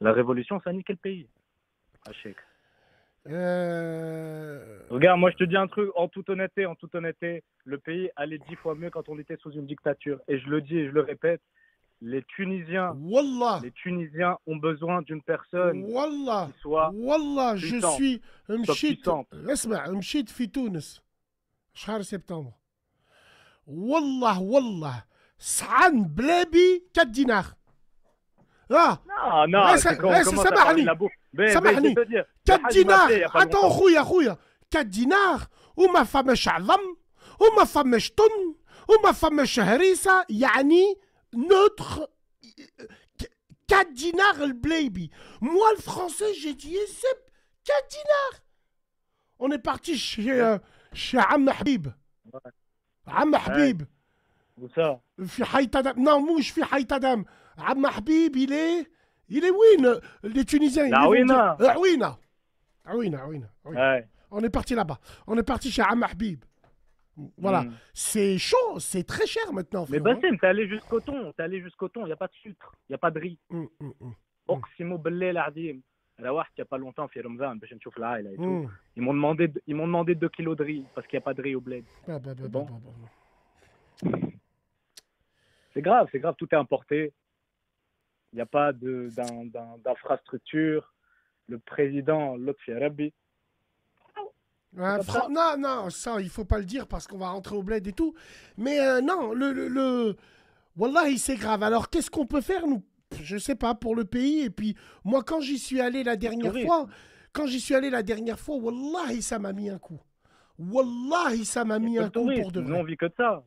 La révolution, ça nique le pays. Ah, euh... Regarde, moi je te dis un truc, en toute honnêteté, en toute honnêteté, le pays allait dix fois mieux quand on était sous une dictature. Et je le dis et je le répète, les Tunisiens, Wallah. les Tunisiens ont besoin d'une personne Wallah. qui soit Wallah, je suis mchit, اسمع septembre. في تونس شهر سبتمبر والله Wallah, سعان بلابي 4 ah Non, non, c'est comme ça. Ça marche. Ça marche. 4 dinars. Attends, rouille, rouille. 4 dinars. Ou ma femme Chavam. Ou ma femme Chton. Ou ma femme Chahrissa. Yani, notre. 4 euh, dinars, le blaby. Moi, le français, j'ai dit, eh, c'est 4 dinars. On est parti chez, euh, chez Am Habib. Ouais. Am Habib. في non mouche في حي à عم il est il est Win les tunisiens عوينة عوينة عوينة عوينة on est parti là-bas on est parti chez عم Habib. Voilà, mm. c'est chaud, c'est très cher maintenant. Mais Bassim, t'es allé jusqu'au thon, t'es allé jusqu'au thon, il n'y a pas de sucre, il n'y a pas de riz. Mm, mm, Oximo Lardim, Rawacht, il n'y a pas longtemps, fait Ramzan, et tout. Ils m'ont demandé, ils m'ont demandé 2 kilos de riz parce qu'il n'y a pas de riz au bled. Bah, bah, bah, bon. C'est grave, c'est grave, tout est importé. Il n'y a pas d'infrastructure. Le président, l'autre, non, non, ça, il faut pas le dire parce qu'on va rentrer au bled et tout. Mais euh, non, le, le, le... c'est grave. Alors, qu'est-ce qu'on peut faire, nous Je sais pas, pour le pays. Et puis, moi, quand j'y suis allé la dernière fois, quand j'y suis allé la dernière fois, Wallahi, ça m'a mis un coup. Wallahi, ça m'a mis un coup pour de vrai. Non, que ça.